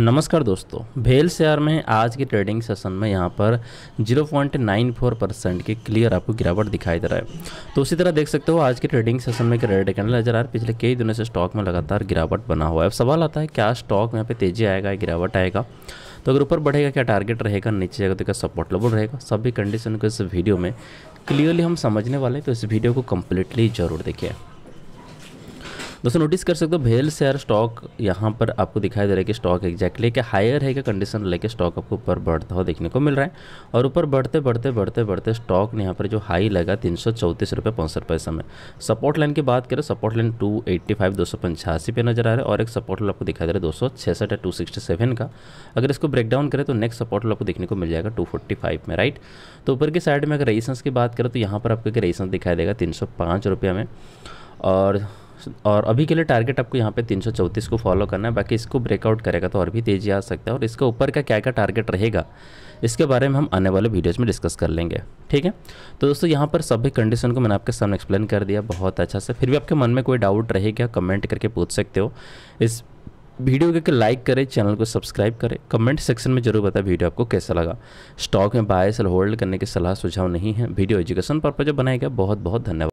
नमस्कार दोस्तों भेल शेयर में आज के ट्रेडिंग सेशन में यहाँ पर 0.94 परसेंट के क्लियर आपको गिरावट दिखाई दे रहा है तो उसी तरह देख सकते हो आज के ट्रेडिंग सेशन में एक रेड कैंडल नजर आ रहा है पिछले कई दिनों से स्टॉक में लगातार गिरावट बना हुआ है अब सवाल आता है क्या स्टॉक में यहाँ पे तेजी आएगा गिरावट आएगा तो अगर ऊपर बढ़ेगा क्या टारगेट रहेगा नीचे जाएगा तो क्या सपोर्ट लेवल रहेगा सभी कंडीशन को इस वीडियो में क्लियरली हम समझने वाले तो इस वीडियो को कम्प्लीटली जरूर देखिए दोस्तों नोटिस कर सकते हो भेल शेयर स्टॉक यहाँ पर आपको दिखाई दे रहा है कि स्टॉक एग्जैक्टली कि हायर है कि कंडीशन लेके स्टॉक आपको ऊपर बढ़ता हुआ देखने को मिल रहा है और ऊपर बढ़ते बढ़ते बढ़ते बढ़ते स्टॉक ने यहाँ पर जो हाई लगा तीन सौ चौंतीस रुपये पैंसठ पैसा में सपोर्ट लाइन की बात करें support line two eighty five दो सौ पंचासी पे नजर आ रहा है और एक सपोर्ट लाइन आपको दिखाई दे रहा है दो सौ छसठ है टू सिक्सटी सेवन का अगर इसको ब्रेकडाउन करें तो नेक्स्ट सपोर्ट लाइन आपको देखने को मिल जाएगा टू फोर्टी फाइव में राइट तो ऊपर की साइड में अगर रेजिस्टेंस की बात करें तो यहाँ पर आपको एक रेजिस्टेंस दिखाई देगा तीन सौ पाँच रुपये में और और अभी के लिए टारगेट आपको यहाँ पे 334 को फॉलो करना है बाकी इसको ब्रेकआउट करेगा तो और भी तेज़ी आ सकता है और इसके ऊपर का क्या क्या टारगेट रहेगा इसके बारे में हम आने वाले वीडियोज़ में डिस्कस कर लेंगे ठीक है तो दोस्तों यहाँ पर सभी कंडीशन को मैंने आपके सामने एक्सप्लेन कर दिया बहुत अच्छा से फिर भी आपके मन में कोई डाउट रहेगा कमेंट करके पूछ सकते हो इस वीडियो को लाइक करें चैनल को सब्सक्राइब करें कमेंट सेक्शन में जरूर बताएं वीडियो आपको कैसा लगा स्टॉक में बाय सेल होल्ड करने की सलाह सुझाव नहीं है वीडियो एजुकेशन पर्पज बनाएगा बहुत बहुत धन्यवाद